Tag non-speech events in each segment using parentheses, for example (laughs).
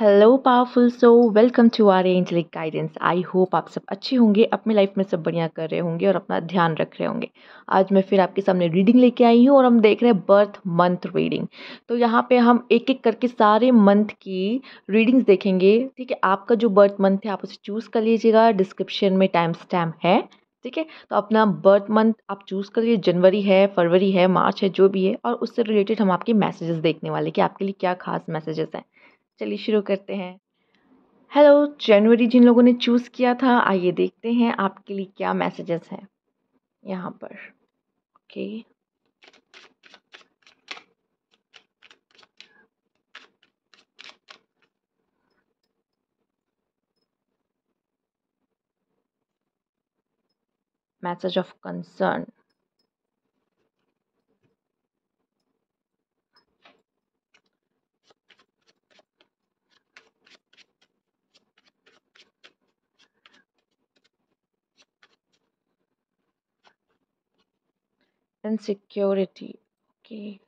Hello powerful so welcome to our angelic guidance I hope आप सब अच्छे होंगे अपनी लाइफ में सब बढ़िया कर रहे होंगे और अपना ध्यान रख रहे होंगे आज मैं फिर आपके सामने रीडिंग लेके आई हूँ और हम देख रहे हैं बर्थ मंथ रीडिंग तो यहाँ पे हम एक एक करके सारे मंथ की रीडिंग्स देखेंगे ठीक है आपका जो बर्थ मंथ है आप उसे चूज़ कर लीजिएगा डिस्क्रिप्शन में टाइम स्टैम्प है ठीक है तो अपना बर्थ मंथ आप चूज़ कर लिए जनवरी है फरवरी है मार्च है जो भी है और उससे रिलेटेड हम आपके मैसेजेस देखने वाले कि आपके लिए क्या खास मैसेजेस हैं चलिए शुरू करते हैं हेलो जनवरी जिन लोगों ने चूज़ किया था आइए देखते हैं आपके लिए क्या मैसेजेस हैं यहाँ पर okay message of concern and security okay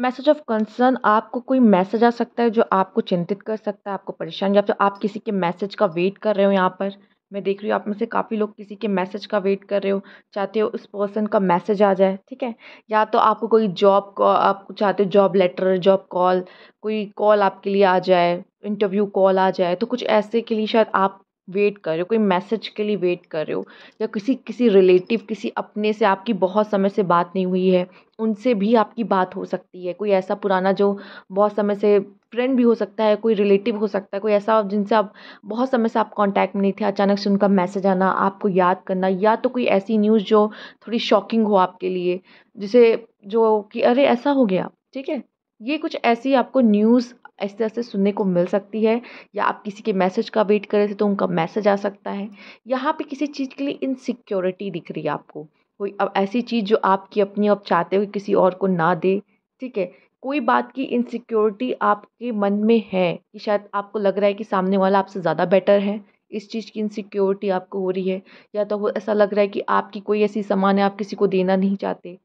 message of concern आपको कोई मैसेज आ सकता है जो आपको चिंतित कर सकता है आपको परेशान या तो आप किसी के मैसेज का वेट कर रहे हो यहाँ पर मैं देख रही हूँ आप में से काफ़ी लोग किसी के मैसेज का वेट कर रहे हो चाहते हो उस पर्सन का मैसेज आ जाए ठीक है या तो आपको कोई जॉब आप चाहते हो जॉब लेटर जॉब कॉल कोई कॉल आपके लिए आ जाए इंटरव्यू कॉल आ जाए तो कुछ ऐसे के लिए शायद आप वेट कर रहे हो कोई मैसेज के लिए वेट कर रहे हो या किसी किसी रिलेटिव किसी अपने से आपकी बहुत समय से बात नहीं हुई है उनसे भी आपकी बात हो सकती है कोई ऐसा पुराना जो बहुत समय से फ्रेंड भी हो सकता है कोई रिलेटिव हो सकता है कोई ऐसा जिनसे आप बहुत समय से आप कांटेक्ट में नहीं थे अचानक से उनका मैसेज आना आपको याद करना या तो कोई ऐसी न्यूज़ जो थोड़ी शॉकिंग हो आपके लिए जिसे जो कि अरे ऐसा हो गया ठीक है ये कुछ ऐसी आपको न्यूज़ इस तरह से सुनने को मिल सकती है या आप किसी के मैसेज का वेट कर रहे थे तो उनका मैसेज आ सकता है यहाँ पे किसी चीज़ के लिए इनसिक्योरिटी दिख रही है आपको कोई अब ऐसी चीज़ जो आपकी अपनी आप चाहते हुए किसी और को ना दे ठीक है कोई बात की इनसिक्योरिटी आपके मन में है कि शायद आपको लग रहा है कि सामने वाला आपसे ज़्यादा बेटर है इस चीज़ की इनसिक्योरिटी आपको हो रही है या तो वो ऐसा लग रहा है कि आपकी कोई ऐसी सामान है आप किसी को देना नहीं चाहते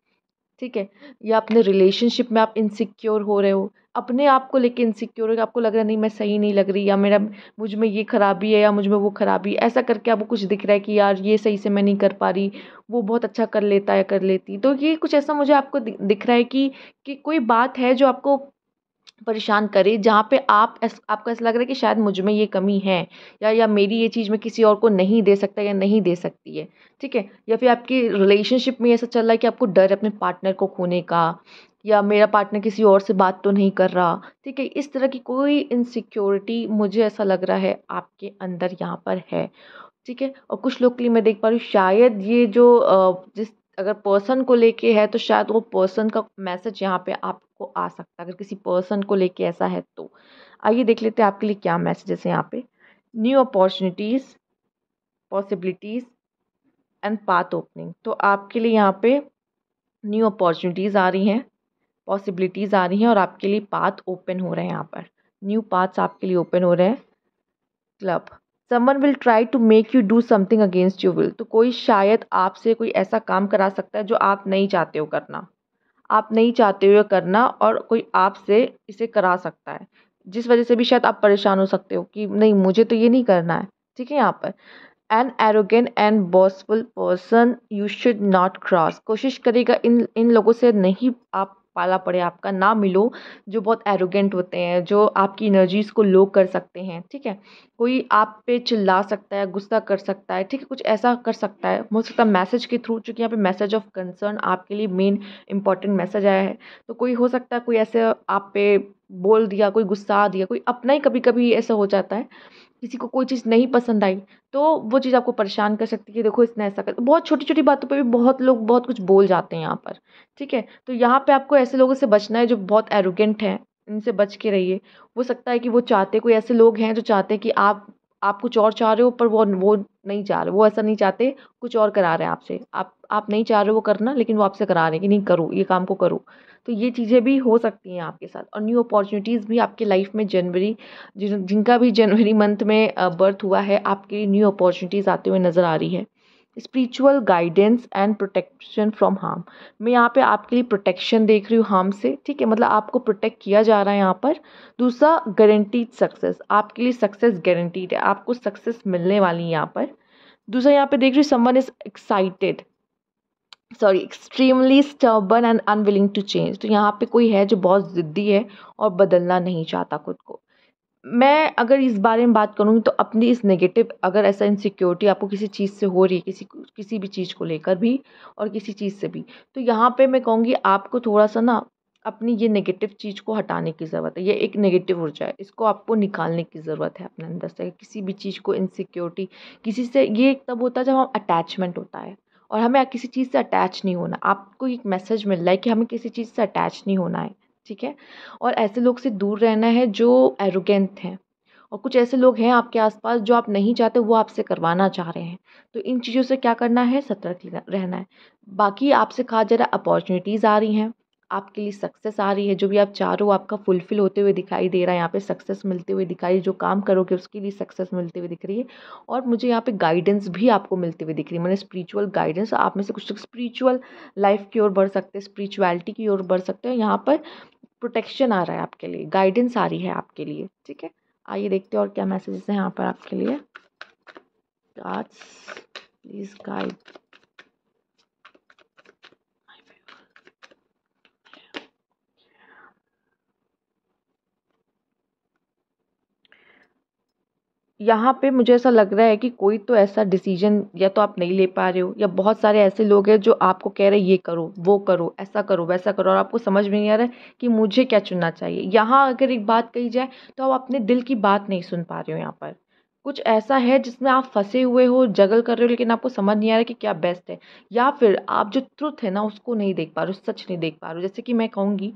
ठीक है या अपने रिलेशनशिप में आप इनसिक्योर हो रहे हो अपने आप को लेकर इनसिक्योर हो आपको लग रहा है नहीं मैं सही नहीं लग रही या मेरा मुझ में ये खराबी है या मुझ में वो खराबी है ऐसा करके आपको कुछ दिख रहा है कि यार ये सही से मैं नहीं कर पा रही वो बहुत अच्छा कर लेता है कर लेती तो ये कुछ ऐसा मुझे आपको दिख रहा है कि कि कोई बात है जो आपको परेशान करे जहाँ पे आप आपको ऐसा लग रहा है कि शायद मुझ में ये कमी है या या मेरी ये चीज़ मैं किसी और को नहीं दे सकता या नहीं दे सकती है ठीक है या फिर आपकी रिलेशनशिप में ऐसा चल रहा है कि आपको डर अपने पार्टनर को खोने का या मेरा पार्टनर किसी और से बात तो नहीं कर रहा ठीक है इस तरह की कोई इनसिक्योरिटी मुझे ऐसा लग रहा है आपके अंदर यहाँ पर है ठीक है और कुछ लोग के लिए मैं देख पा रही हूँ शायद ये जो जिस अगर पर्सन को लेके है तो शायद वो पर्सन का मैसेज यहाँ पे आपको आ सकता है अगर किसी पर्सन को लेके ऐसा है तो आइए देख लेते हैं आपके लिए क्या मैसेजेस हैं यहाँ पे new opportunities possibilities and path opening तो आपके लिए यहाँ पे न्यू अपॉर्चुनिटीज़ आ रही हैं पॉसिबिलिटीज़ आ रही हैं और आपके लिए पाथ ओपन हो रहे हैं यहाँ पर न्यू पाथ्स आपके लिए ओपन हो रहे हैं club someone will try to make you do something against you will तो कोई शायद आपसे कोई ऐसा काम करा सकता है जो आप नहीं चाहते हो करना आप नहीं चाहते हो करना और कोई आपसे इसे करा सकता है जिस वजह से भी शायद आप परेशान हो सकते हो कि नहीं मुझे तो ये नहीं करना है ठीक है यहाँ पर an arrogant and bossful person you should not cross कोशिश करेगा इन इन लोगों से नहीं आप पाला पड़े आपका ना मिलो जो बहुत एरोगेंट होते हैं जो आपकी एनर्जीज़ को लो कर सकते हैं ठीक है कोई आप पे चिल्ला सकता है गुस्सा कर सकता है ठीक है कुछ ऐसा कर सकता है हो सकता है मैसेज के थ्रू चूँकि यहाँ पे मैसेज ऑफ कंसर्न आपके लिए मेन इंपॉर्टेंट मैसेज आया है तो कोई हो सकता है कोई ऐसे आप पे बोल दिया कोई गुस्सा दिया कोई अपना ही कभी कभी ऐसा हो जाता है किसी को कोई चीज़ नहीं पसंद आई तो वो चीज़ आपको परेशान कर सकती है कि देखो इसने ऐसा कर बहुत छोटी छोटी बातों पे भी बहुत लोग बहुत कुछ बोल जाते हैं यहाँ पर ठीक है तो यहाँ पे आपको ऐसे लोगों से बचना है जो बहुत एरोगेंट हैं इनसे बच के रहिए हो सकता है कि वो चाहते कोई ऐसे लोग हैं जो चाहते हैं कि आप आप कुछ और चाह रहे हो पर वो वो नहीं चाह रहे वो ऐसा नहीं चाहते कुछ और करा रहे हैं आपसे आप आप नहीं चाह रहे हो वो करना लेकिन वो आपसे करा रहे हैं कि नहीं करो ये काम को करो तो ये चीज़ें भी हो सकती हैं आपके साथ और न्यू अपॉर्चुनिटीज़ भी आपके लाइफ में जनवरी जिन जिनका भी जनवरी मंथ में बर्थ हुआ है आपके लिए न्यू अपॉर्चुनिटीज़ आते हुए नज़र आ रही है spiritual guidance and protection from harm मैं यहाँ पे आपके लिए प्रोटेक्शन देख रही हूँ हार्म से ठीक है मतलब आपको प्रोटेक्ट किया जा रहा है यहाँ पर दूसरा गारंटीड सक्सेस आपके लिए सक्सेस गारंटीड है आपको सक्सेस मिलने वाली है यहाँ पर दूसरा यहाँ पे देख रही हूँ someone is excited sorry extremely stubborn and unwilling to change तो यहाँ पे कोई है जो बहुत ज़िद्दी है और बदलना नहीं चाहता खुद को मैं अगर इस बारे में बात करूँगी तो अपनी इस नेगेटिव अगर ऐसा इनसिक्योरिटी आपको किसी चीज़ से हो रही है किसी किसी भी चीज़ को लेकर भी और किसी चीज़ से भी तो यहाँ पे मैं कहूँगी आपको थोड़ा सा ना अपनी ये नेगेटिव चीज़ को हटाने की ज़रूरत है ये एक नेगेटिव ऊर्जा है इसको आपको निकालने की ज़रूरत है अपने अंदर से किसी भी चीज़ को इनसिक्योरिटी किसी से ये तब होता है जब हम अटैचमेंट होता है और हमें किसी चीज़ से अटैच नहीं होना आपको एक मैसेज मिल रहा है कि हमें किसी चीज़ से अटैच नहीं होना है ठीक है और ऐसे लोग से दूर रहना है जो एरोगेंट हैं और कुछ ऐसे लोग हैं आपके आसपास जो आप नहीं चाहते वो आपसे करवाना चाह रहे हैं तो इन चीज़ों से क्या करना है सतर्क रहना है बाकी आपसे खास ज़रा अपॉर्चुनिटीज़ आ रही हैं आपके लिए सक्सेस आ रही है जो भी आप चाह रहे हो आपका फुलफिल होते हुए दिखाई दे रहा है यहाँ पे सक्सेस मिलते हुए दिखाई जो काम करोगे उसके लिए सक्सेस मिलते हुए दिख रही है और मुझे यहाँ पे गाइडेंस भी आपको मिलते हुए दिख रही है मैंने स्पिरिचुअल गाइडेंस आप में से कुछ स्पिरिचुअल तो लाइफ की ओर बढ़ सकते हैं स्पिरिचुअलिटी की ओर बढ़ सकते हैं यहाँ पर प्रोटेक्शन आ रहा है आपके लिए गाइडेंस आ रही है आपके लिए ठीक है आइए देखते हैं और क्या मैसेजेस हैं यहाँ पर आपके लिए प्लीज़ गाइड यहाँ पे मुझे ऐसा लग रहा है कि कोई तो ऐसा डिसीजन या तो आप नहीं ले पा रहे हो या बहुत सारे ऐसे लोग हैं जो आपको कह रहे हैं ये करो वो करो ऐसा करो वैसा करो और आपको समझ में नहीं आ रहा है कि मुझे क्या चुनना चाहिए यहाँ अगर एक बात कही जाए तो आप अपने दिल की बात नहीं सुन पा रहे हो यहाँ पर कुछ ऐसा है जिसमें आप फंसे हुए हो जगल कर रहे हो लेकिन आपको समझ नहीं आ रहा कि क्या बेस्ट है या फिर आप जो ट्रुथ है ना उसको नहीं देख पा रहे हो सच नहीं देख पा रहे हो जैसे कि मैं कहूँगी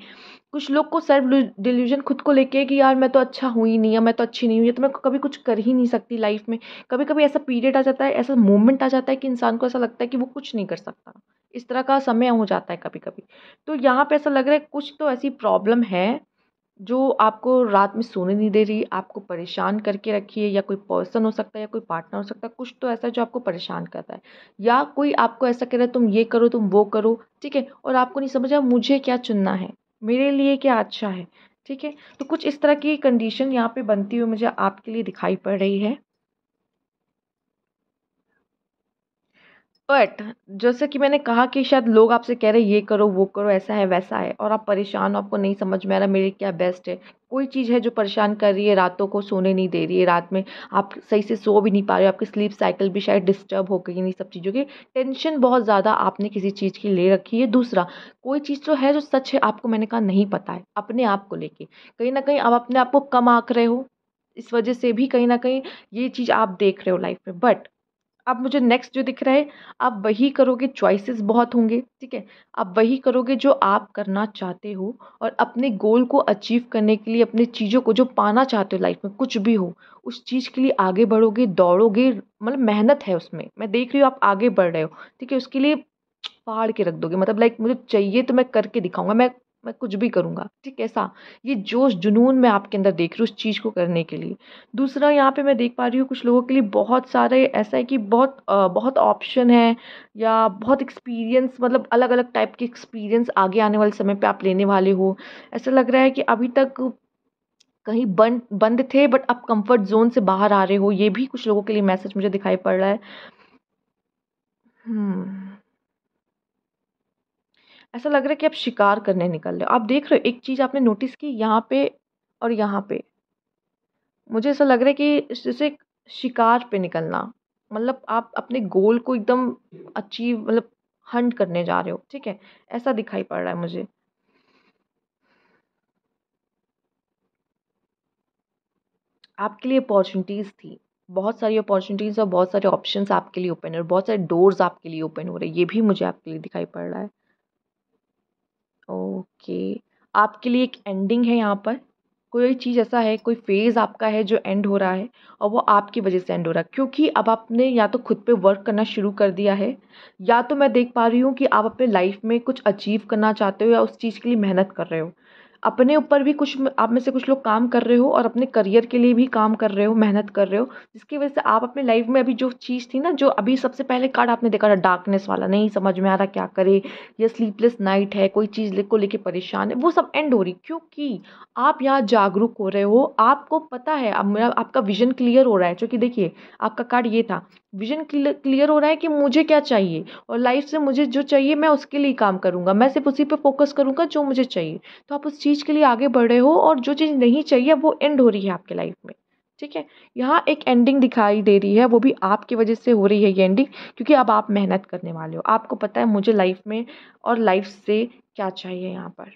कुछ लोग को सेल्फ डिल्यूजन खुद को लेके कि यार मैं तो अच्छा हुई ही नहीं या मैं तो अच्छी नहीं हुई तो मैं कभी कुछ कर ही नहीं सकती लाइफ में कभी कभी ऐसा पीरियड आ जाता है ऐसा मोमेंट आ जाता है कि इंसान को ऐसा लगता है कि वो कुछ नहीं कर सकता इस तरह का समय हो जाता है कभी कभी तो यहाँ पर ऐसा लग रहा है कुछ तो ऐसी प्रॉब्लम है जो आपको रात में सोने नहीं दे रही आपको परेशान करके रखी है या कोई पर्सन हो सकता है या कोई पार्टनर हो सकता है कुछ तो ऐसा जो आपको परेशान करता है या कोई आपको ऐसा कह रहा है तुम ये करो तुम वो करो ठीक है और आपको नहीं समझ मुझे क्या चुनना है मेरे लिए क्या अच्छा है ठीक है तो कुछ इस तरह की कंडीशन यहाँ पे बनती हुई मुझे आपके लिए दिखाई पड़ रही है बट जैसे कि मैंने कहा कि शायद लोग आपसे कह रहे ये करो वो करो ऐसा है वैसा है और आप परेशान हो आपको नहीं समझ में आ रहा मेरे क्या बेस्ट है कोई चीज़ है जो परेशान कर रही है रातों को सोने नहीं दे रही है रात में आप सही से सो भी नहीं पा रहे हो आपकी स्लीप साइकिल भी शायद डिस्टर्ब हो गई नहीं सब चीज़ों की टेंशन बहुत ज़्यादा आपने किसी चीज़ की ले रखी है दूसरा कोई चीज़ तो है जो सच है आपको मैंने कहा नहीं पता है अपने आप को लेके कहीं ना कहीं आप अपने आप को कम आँख रहे हो इस वजह से भी कहीं ना कहीं ये चीज़ आप देख रहे हो लाइफ में बट आप मुझे नेक्स्ट जो दिख रहा है आप वही करोगे चॉइसेस बहुत होंगे ठीक है आप वही करोगे जो आप करना चाहते हो और अपने गोल को अचीव करने के लिए अपनी चीज़ों को जो पाना चाहते हो लाइफ में कुछ भी हो उस चीज़ के लिए आगे बढ़ोगे दौड़ोगे मतलब मेहनत है उसमें मैं देख रही हूँ आप आगे बढ़ रहे हो ठीक है उसके लिए फाड़ के रख दोगे मतलब लाइक मुझे चाहिए तो मैं करके दिखाऊंगा मैं मैं कुछ भी करूँगा ठीक ऐसा ये जोश जुनून मैं आपके अंदर देख रही हूँ उस चीज़ को करने के लिए दूसरा यहाँ पे मैं देख पा रही हूँ कुछ लोगों के लिए बहुत सारे ऐसा है कि बहुत बहुत ऑप्शन है या बहुत एक्सपीरियंस मतलब अलग अलग टाइप के एक्सपीरियंस आगे आने वाले समय पर आप लेने वाले हो ऐसा लग रहा है कि अभी तक कहीं बंद बंद थे बट अब कंफर्ट जोन से बाहर आ रहे हो ये भी कुछ लोगों के लिए मैसेज मुझे दिखाई पड़ रहा है हम्म। ऐसा लग रहा है कि आप शिकार करने निकल रहे हो आप देख रहे हो एक चीज़ आपने नोटिस की यहाँ पे और यहाँ पे मुझे ऐसा लग रहा है कि जैसे शिकार पे निकलना मतलब आप अपने गोल को एकदम अचीव मतलब हंट करने जा रहे हो ठीक है ऐसा दिखाई पड़ रहा है मुझे आपके लिए अपॉर्चुनिटीज़ थी बहुत सारी अपॉर्चुनिटीज़ और बहुत सारे ऑप्शंस आपके लिए ओपन है बहुत सारे डोर्स आपके लिए ओपन हो रहे हैं ये भी मुझे आपके लिए दिखाई पड़ रहा है ओके आपके लिए एक एंडिंग है यहाँ पर कोई चीज़ ऐसा है कोई फेज़ आपका है जो एंड हो रहा है और वो आपकी वजह से एंड हो रहा है क्योंकि अब आपने या तो खुद पे वर्क करना शुरू कर दिया है या तो मैं देख पा रही हूँ कि आप अपने लाइफ में कुछ अचीव करना चाहते हो या उस चीज़ के लिए मेहनत कर रहे हो अपने ऊपर भी कुछ आप में से कुछ लोग काम कर रहे हो और अपने करियर के लिए भी काम कर रहे हो मेहनत कर रहे हो जिसकी वजह से आप अपने लाइफ में अभी जो चीज़ थी ना जो अभी सबसे पहले कार्ड आपने देखा था डार्कनेस वाला नहीं समझ में आ रहा क्या करे या स्लीपलेस नाइट है कोई चीज़ को लेके परेशान है वो सब एंड हो रही क्योंकि आप यहाँ जागरूक हो रहे हो आपको पता है अब मेरा आपका विजन क्लियर हो रहा है क्योंकि देखिए आपका कार्ड ये था विजन क्लियर हो रहा है कि मुझे क्या चाहिए और लाइफ से मुझे जो चाहिए मैं उसके लिए काम करूँगा मैं सिर्फ उसी पर फोकस करूँगा जो मुझे चाहिए तो आप उस चीज़ चीज़ के लिए आगे बढ़ रहे हो और जो चीज़ नहीं चाहिए वो एंड हो रही है आपके लाइफ में ठीक है यहाँ एक एंडिंग दिखाई दे रही है वो भी आपकी वजह से हो रही है ये एंडिंग क्योंकि अब आप मेहनत करने वाले हो आपको पता है मुझे लाइफ में और लाइफ से क्या चाहिए यहाँ पर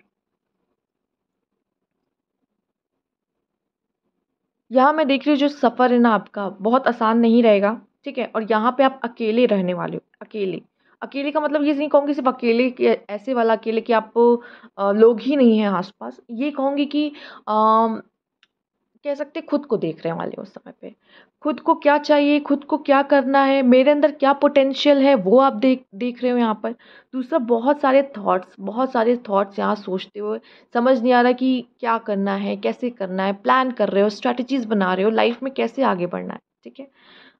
यहाँ मैं देख रही हूँ जो सफ़र है ना आपका बहुत आसान नहीं रहेगा ठीक है और यहाँ पे आप अकेले रहने वाले हो अकेले अकेले का मतलब ये नहीं कहूँगी सिर्फ अकेले के ऐसे वाला अकेले कि आप लोग ही नहीं हैं आस पास ये कहूँगी कि कह सकते खुद को देख रहे हैं वाले उस समय पे खुद को क्या चाहिए खुद को क्या करना है मेरे अंदर क्या पोटेंशियल है वो आप देख देख रहे हो यहाँ पर दूसरा बहुत सारे थॉट्स बहुत सारे थॉट्स यहाँ सोचते हुए समझ नहीं आ रहा कि क्या करना है कैसे करना है प्लान कर रहे हो स्ट्रैटेजीज बना रहे हो लाइफ में कैसे आगे बढ़ना है ठीक है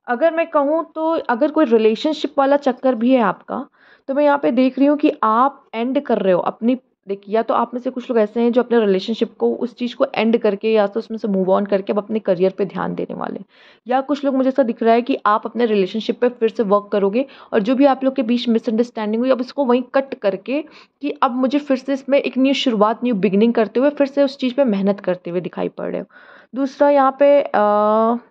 अगर मैं कहूँ तो अगर कोई रिलेशनशिप वाला चक्कर भी है आपका तो मैं यहाँ पे देख रही हूँ कि आप एंड कर रहे हो अपनी देखिए या तो आप में से कुछ लोग ऐसे हैं जो अपने रिलेशनशिप को उस चीज़ को एंड करके या तो उसमें से मूव ऑन करके अब अपने करियर पे ध्यान देने वाले या कुछ लोग मुझे ऐसा दिख रहा है कि आप अपने रिलेशनशिप पे फिर से वर्क करोगे और जो भी आप लोग के बीच मिसअंडरस्टैंडिंग हुई अब इसको वहीं कट करके कि अब मुझे फिर से इसमें एक न्यू शुरुआत न्यू बिगनिंग करते हुए फिर से उस चीज़ पर मेहनत करते हुए दिखाई पड़ रहे हो दूसरा यहाँ पर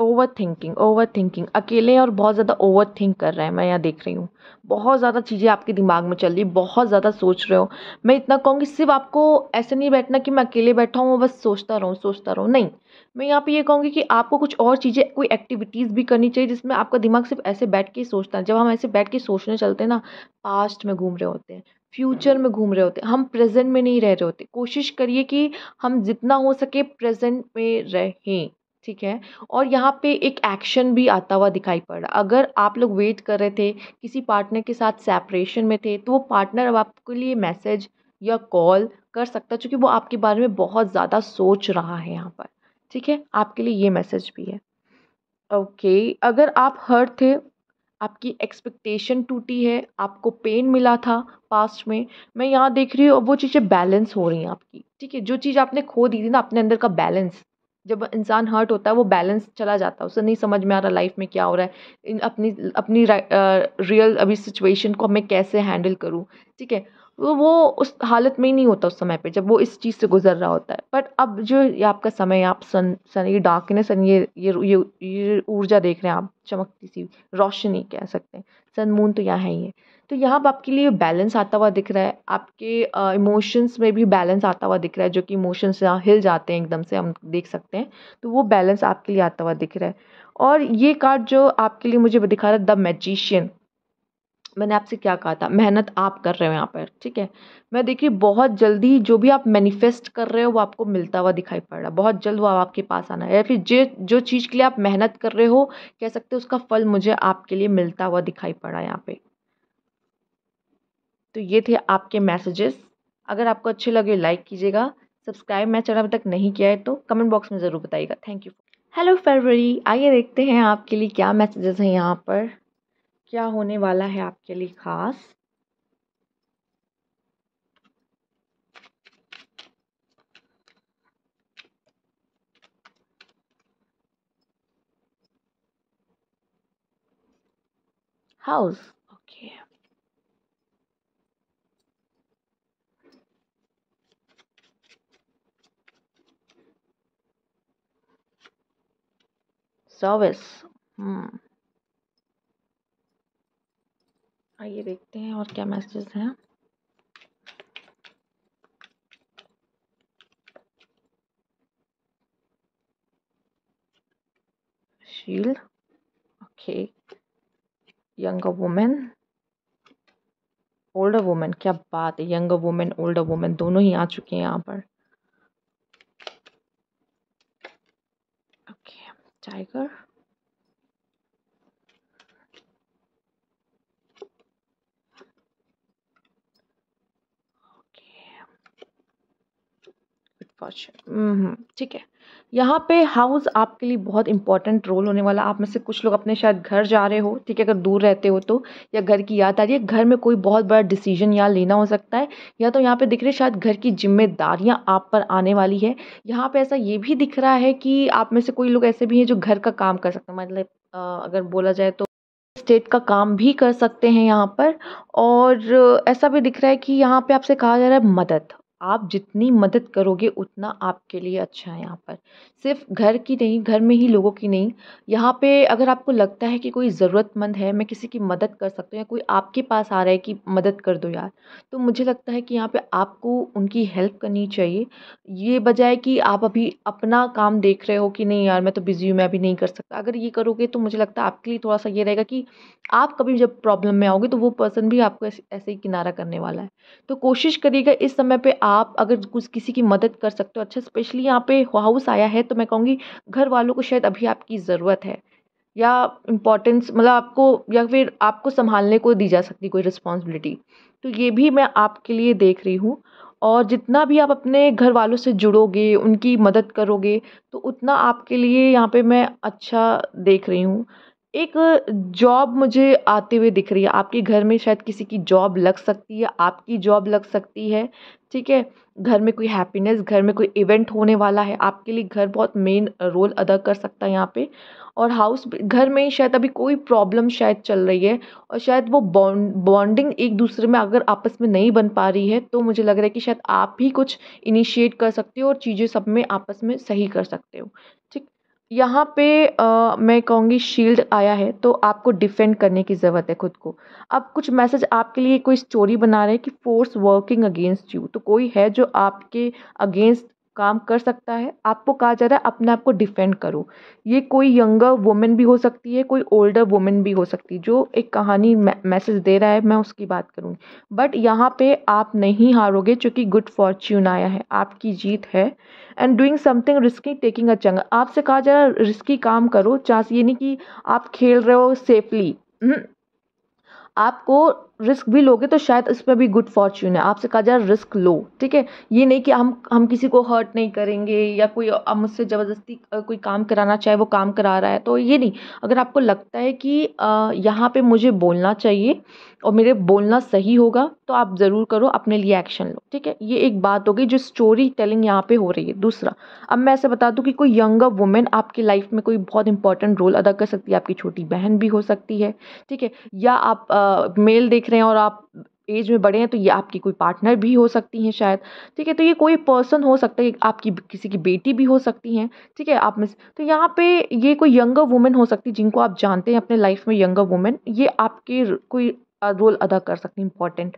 ओवर थिंकिंग ओवर थिंकिंग अकेले और बहुत ज़्यादा ओवर थिंक कर रहे हैं मैं यहाँ देख रही हूँ बहुत ज़्यादा चीज़ें आपके दिमाग में चल रही बहुत ज़्यादा सोच रहे हो मैं इतना कहूँगी सिर्फ आपको ऐसे नहीं बैठना कि मैं अकेले बैठा हूँ बस सोचता रहूँ सोचता रहूँ नहीं मैं यहाँ पे ये कहूँगी कि आपको कुछ और चीज़ें कोई एक्टिविटीज़ भी करनी चाहिए जिसमें आपका दिमाग सिर्फ ऐसे बैठ के ही सोचता है जब हम ऐसे बैठ के सोचने चलते हैं ना पास्ट में घूम रहे होते हैं फ्यूचर में घूम रहे होते हम प्रेजेंट में नहीं रह रहे होते कोशिश करिए कि हम जितना हो सके प्रेजेंट में रहें ठीक है और यहाँ पे एक एक्शन भी आता हुआ दिखाई पड़ रहा अगर आप लोग वेट कर रहे थे किसी पार्टनर के साथ सेपरेशन में थे तो वो पार्टनर अब आपके लिए मैसेज या कॉल कर सकता चूँकि क्योंकि वो आपके बारे में बहुत ज़्यादा सोच रहा है यहाँ पर ठीक है आपके लिए ये मैसेज भी है ओके okay, अगर आप हर्ट थे आपकी एक्सपेक्टेशन टूटी है आपको पेन मिला था पास्ट में मैं यहाँ देख रही हूँ वो चीज़ें बैलेंस हो रही हैं आपकी ठीक है जो चीज़ आपने खो दी थी ना अपने अंदर का बैलेंस जब इंसान हर्ट होता है वो बैलेंस चला जाता है उसे नहीं समझ में आ रहा लाइफ में क्या हो रहा है अपनी अपनी रियल अभी सिचुएशन को मैं कैसे हैंडल करूँ ठीक है तो वो उस हालत में ही नहीं होता उस समय पे जब वो इस चीज़ से गुज़र रहा होता है बट अब जो ये आपका समय आप सन सन ये डार्कनेस सन ये ये ये ये ऊर्जा देख रहे हैं आप चमकती सी रोशनी कह सकते हैं सन मून तो यहाँ है ही है तो यहाँ पर आपके लिए बैलेंस आता हुआ दिख रहा है आपके इमोशंस में भी बैलेंस आता हुआ दिख रहा है जो कि इमोशंस यहाँ हिल जाते हैं एकदम से हम देख सकते हैं तो वो बैलेंस आपके लिए आता हुआ दिख रहा है और ये कार्ड जो आपके लिए मुझे दिखा रहा है द मैजिशियन मैंने आपसे क्या कहा था मेहनत आप कर रहे हो यहाँ पर ठीक है मैं देखिए बहुत जल्दी जो भी आप मैनिफेस्ट कर रहे हो वो आपको मिलता हुआ दिखाई पड़ रहा है बहुत जल्द वो आपके पास आना है या फिर जो जो चीज़ के लिए आप मेहनत कर रहे हो कह सकते हो उसका फल मुझे आपके लिए मिलता हुआ दिखाई पड़ा यहाँ पे तो ये थे आपके मैसेजेस अगर आपको अच्छे लगे लाइक कीजिएगा सब्सक्राइब मैं चैनल अभी तक नहीं किया है तो कमेंट बॉक्स में ज़रूर बताइएगा थैंक यू हेलो फरवरी आइए देखते हैं आपके लिए क्या मैसेजेस हैं यहाँ पर क्या होने वाला है आपके लिए खास हाउस ओके सर्विस हम्म आइए देखते हैं और क्या मैसेज हैं शील okay young women old women क्या बात है यंग वुमेन ओल्ड वुमेन दोनों ही आ चुके हैं यहाँ पर ओके टाइगर स्कॉच mm-hmm. ठीक है यहाँ पे हाउस आपके लिए बहुत इंपॉर्टेंट रोल होने वाला आप में से कुछ लोग अपने शायद घर जा रहे हो ठीक है अगर दूर रहते हो तो या घर की याद आ रही है घर में कोई बहुत बड़ा डिसीजन यहाँ लेना हो सकता है या तो यहाँ पे दिख रही है शायद घर की जिम्मेदारियाँ आप पर आने वाली है यहाँ पे ऐसा ये भी दिख रहा है कि आप में से कोई लोग ऐसे भी हैं जो घर का काम कर सकते हैं मतलब अगर बोला जाए तो स्टेट का काम भी कर सकते हैं यहाँ पर और ऐसा भी दिख रहा है कि यहाँ पर आपसे कहा जा रहा है मदद आप जितनी मदद करोगे उतना आपके लिए अच्छा है यहाँ पर सिर्फ घर की नहीं घर में ही लोगों की नहीं यहाँ पर अगर आपको लगता है कि कोई ज़रूरतमंद है मैं किसी की मदद कर सकता हूँ या कोई आपके पास आ रहा है कि मदद कर दो यार तो मुझे लगता है कि यहाँ पर आपको उनकी हेल्प करनी चाहिए ये बजाय कि आप अभी अपना काम देख रहे हो कि नहीं यार मैं तो बिज़ी हूँ मैं अभी नहीं कर सकता अगर ये करोगे तो मुझे लगता है आपके लिए थोड़ा सा ये रहेगा कि आप कभी जब प्रॉब्लम में आओगे तो वो पर्सन भी आपको ऐसे ही किनारा करने वाला है तो कोशिश करिएगा इस समय पर आप अगर कुछ किसी की मदद कर सकते हो अच्छा स्पेशली यहाँ पे हाउस आया है तो मैं कहूँगी घर वालों को शायद अभी आपकी ज़रूरत है या इम्पोर्टेंस मतलब आपको या फिर आपको संभालने को दी जा सकती कोई रिस्पॉन्सिबिलिटी तो ये भी मैं आपके लिए देख रही हूँ और जितना भी आप अपने घर वालों से जुड़ोगे उनकी मदद करोगे तो उतना आपके लिए यहाँ पे मैं अच्छा देख रही हूँ एक जॉब मुझे आते हुए दिख रही है आपके घर में शायद किसी की जॉब लग सकती है आपकी जॉब लग सकती है ठीक है घर में कोई हैप्पीनेस घर में कोई इवेंट होने वाला है आपके लिए घर बहुत मेन रोल अदा कर सकता है यहाँ पे और हाउस घर में शायद अभी कोई प्रॉब्लम शायद चल रही है और शायद वो बॉन्ड बॉन्डिंग एक दूसरे में अगर आपस में नहीं बन पा रही है तो मुझे लग रहा है कि शायद आप ही कुछ इनिशिएट कर सकते हो और चीज़ें सब में आपस में सही कर सकते हो ठीक यहाँ पे मैं कहूँगी शील्ड आया है तो आपको डिफेंड करने की ज़रूरत है खुद को अब कुछ मैसेज आपके लिए कोई स्टोरी बना रहे हैं कि फ़ोर्स वर्किंग अगेंस्ट यू तो कोई है जो आपके अगेंस्ट काम कर सकता है आपको कहा जा रहा है अपने आप को डिफेंड करो ये कोई यंगर वुमेन भी हो सकती है कोई ओल्डर वुमेन भी हो सकती है जो एक कहानी मैसेज दे रहा है मैं उसकी बात करूँगी बट यहाँ पे आप नहीं हारोगे क्योंकि गुड फॉर्च्यून आया है आपकी जीत है and doing something risky taking a chance आपसे कहा जा रहा है रिस्की काम करो चांस ये नहीं कि आप खेल रहे हो सेफली हम्म। आपको रिस्क भी लोगे तो शायद इसमें भी गुड फॉर्च्यून है आपसे कहा जा रिस्क लो ठीक है ये नहीं कि हम हम किसी को हर्ट नहीं करेंगे या कोई मुझसे ज़बरदस्ती कोई काम कराना चाहे वो काम करा रहा है तो ये नहीं अगर आपको लगता है कि यहाँ पे मुझे बोलना चाहिए और मेरे बोलना सही होगा तो आप ज़रूर करो अपने लिए एक्शन लो ठीक है ये एक बात हो गई जो स्टोरी टेलिंग यहाँ पे हो रही है दूसरा अब मैं ऐसे बता दूँ कि कोई यंगर वुमेन आपकी लाइफ में कोई बहुत इंपॉर्टेंट रोल अदा कर सकती है आपकी छोटी बहन भी हो सकती है ठीक है या आप मेल देख देख रहे हैं और आप एज में बड़े हैं तो ये आपकी कोई पार्टनर भी हो सकती हैं शायद ठीक है तो ये कोई पर्सन हो सकता है आपकी किसी की बेटी भी हो सकती हैं ठीक है आप में तो यहाँ पे ये कोई यंगर वुमेन हो सकती है जिनको आप जानते हैं अपने लाइफ में यंगर वुमेन ये आपके कोई रोल अदा कर सकती है इंपॉर्टेंट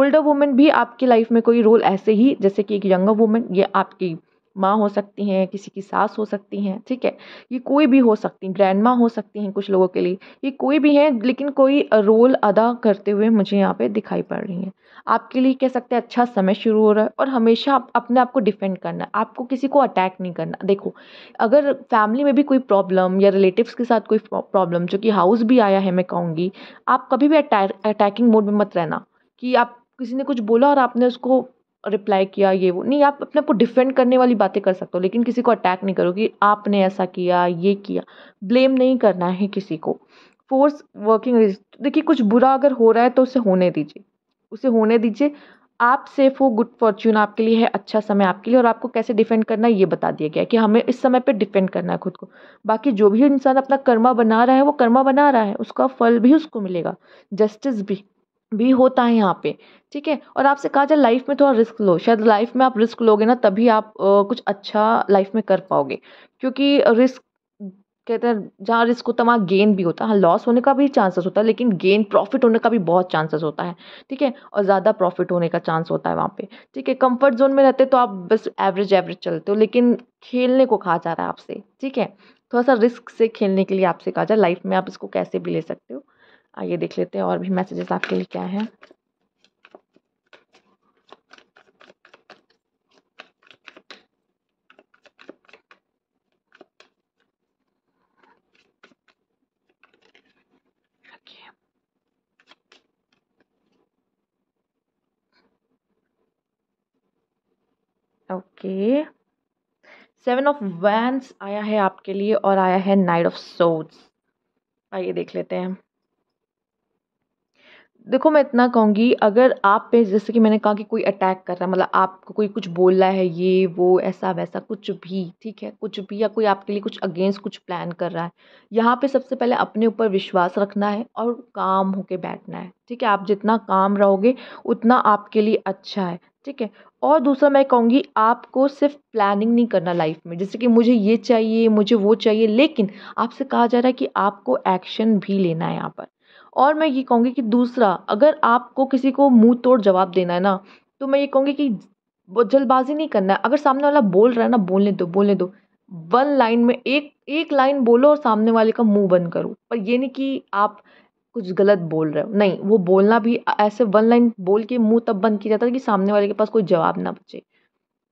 ओल्डर वुमेन भी आपकी लाइफ में कोई रोल ऐसे ही जैसे कि एक यंगर वुमेन ये आपकी माँ हो सकती हैं किसी की सास हो सकती हैं ठीक है ये कोई भी हो सकती हैं ग्रैंड माँ हो सकती हैं कुछ लोगों के लिए ये कोई भी हैं लेकिन कोई रोल अदा करते हुए मुझे यहाँ पे दिखाई पड़ रही हैं आपके लिए कह सकते हैं अच्छा समय शुरू हो रहा है और हमेशा आप अपने आप को डिफेंड करना है आपको किसी को अटैक नहीं करना देखो अगर फैमिली में भी कोई प्रॉब्लम या रिलेटिव्स के साथ कोई प्रॉब्लम जो कि हाउस भी आया है मैं कहूँगी आप कभी भी अटैकिंग मोड में मत रहना कि आप किसी ने कुछ बोला और आपने उसको रिप्लाई किया ये वो नहीं आप अपने को डिफेंड करने वाली बातें कर सकते हो लेकिन किसी को अटैक नहीं करो कि आपने ऐसा किया ये किया ब्लेम नहीं करना है किसी को फोर्स वर्किंग देखिए कुछ बुरा अगर हो रहा है तो उसे होने दीजिए उसे होने दीजिए आप सेफ हो गुड फॉर्च्यून आपके लिए है अच्छा समय आपके लिए और आपको कैसे डिफेंड करना है ये बता दिया गया कि हमें इस समय पे डिफेंड करना है खुद को बाकी जो भी इंसान अपना कर्मा बना रहा है वो कर्मा बना रहा है उसका फल भी उसको मिलेगा जस्टिस भी भी होता है यहाँ पे ठीक है और आपसे कहा जाए लाइफ में थोड़ा रिस्क लो शायद लाइफ में आप रिस्क लोगे ना तभी आप आ, कुछ अच्छा लाइफ में कर पाओगे क्योंकि रिस्क कहते हैं जहाँ रिस्क होता है वहाँ गेन भी होता है हाँ लॉस होने का भी चांसेस होता है लेकिन गेन प्रॉफिट होने का भी बहुत चांसेस होता है ठीक है और ज़्यादा प्रॉफिट होने का चांस होता है वहाँ पे ठीक है कंफर्ट जोन में रहते तो आप बस एवरेज एवरेज चलते हो लेकिन खेलने को कहा जा रहा है आपसे ठीक है थोड़ा सा रिस्क से खेलने के लिए आपसे कहा जाए लाइफ में आप इसको कैसे भी ले सकते हो आइए देख लेते हैं और भी मैसेजेस आपके लिए क्या है ओके सेवन ऑफ वैंस आया है आपके लिए और आया है नाइट ऑफ सोट्स आइए देख लेते हैं देखो मैं इतना कहूँगी अगर आप पे जैसे कि मैंने कहा कि कोई अटैक कर रहा है मतलब आपको कोई कुछ बोल रहा है ये वो ऐसा वैसा कुछ भी ठीक है कुछ भी या कोई आपके लिए कुछ अगेंस्ट कुछ प्लान कर रहा है यहाँ पे सबसे पहले अपने ऊपर विश्वास रखना है और काम होके बैठना है ठीक है आप जितना काम रहोगे उतना आपके लिए अच्छा है ठीक है और दूसरा मैं कहूँगी आपको सिर्फ प्लानिंग नहीं करना लाइफ में जैसे कि मुझे ये चाहिए मुझे वो चाहिए लेकिन आपसे कहा जा रहा है कि आपको एक्शन भी लेना है यहाँ पर और मैं ये कहूँगी कि दूसरा अगर आपको किसी को मुँह तोड़ जवाब देना है ना तो मैं ये कहूँगी कि जल्दबाज़ी नहीं करना है अगर सामने वाला बोल रहा है ना बोलने दो बोलने दो वन लाइन में एक एक लाइन बोलो और सामने वाले का मुंह बंद करो पर ये नहीं कि आप कुछ गलत बोल रहे हो नहीं वो बोलना भी ऐसे वन लाइन बोल के मुंह तब बंद किया जाता है कि सामने वाले के पास कोई जवाब ना बचे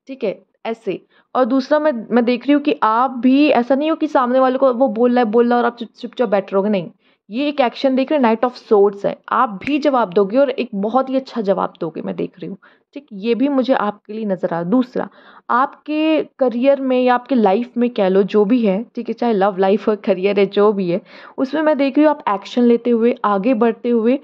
ठीक है ऐसे और दूसरा मैं मैं देख रही हूँ कि आप भी ऐसा नहीं हो कि सामने वाले को वो बोल रहा है बोल रहा है और आप चुपचाप बैठ रहोगे नहीं ये एक एक्शन देख रहे हैं नाइट ऑफ सोर्ड्स है आप भी जवाब दोगे और एक बहुत ही अच्छा जवाब दोगे मैं देख रही हूँ ठीक ये भी मुझे आपके लिए नज़र आ दूसरा आपके करियर में या आपके लाइफ में कह लो जो भी है ठीक है चाहे लव लाइफ हो करियर है जो भी है उसमें मैं देख रही हूँ आप एक्शन लेते हुए आगे बढ़ते हुए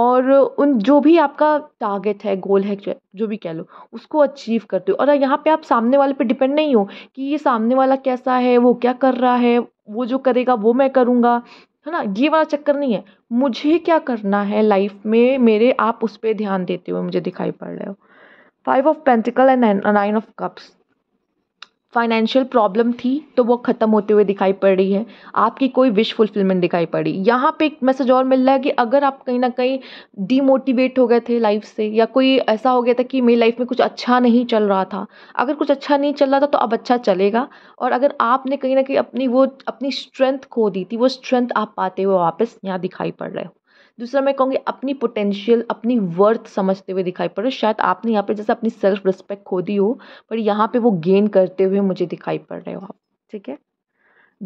और उन जो भी आपका टारगेट है गोल है जो भी कह लो उसको अचीव करते हो और यहाँ पे आप सामने वाले पे डिपेंड नहीं हो कि ये सामने वाला कैसा है वो क्या कर रहा है वो जो करेगा वो मैं करूँगा है ना ये वाला चक्कर नहीं है मुझे क्या करना है लाइफ में मेरे आप उस पर ध्यान देते हुए मुझे दिखाई पड़ रहे हो five of pentacles and nine of cups financial problem थी तो वो ख़त्म होते हुए दिखाई पड़ रही है आपकी कोई विश फुलफिलमेंट दिखाई पड़ी यहाँ पे एक मैसेज और मिल रहा है कि अगर आप कहीं ना कहीं डीमोटिवेट हो गए थे लाइफ से या कोई ऐसा हो गया था कि मेरी लाइफ में कुछ अच्छा नहीं चल रहा था अगर कुछ अच्छा नहीं चल रहा था तो अब अच्छा चलेगा और अगर आपने कहीं ना कहीं अपनी वो अपनी स्ट्रेंथ खो दी थी वो स्ट्रेंथ आप पाते हुए वापस यहाँ दिखाई पड़ रहे हो दूसरा मैं कहूँगी अपनी पोटेंशियल अपनी वर्थ समझते हुए दिखाई पड़ रहे शायद आपने यहाँ पर जैसे अपनी सेल्फ रिस्पेक्ट खो दी हो पर यहाँ पे वो गेन करते हुए मुझे दिखाई पड़ रहे हो आप ठीक है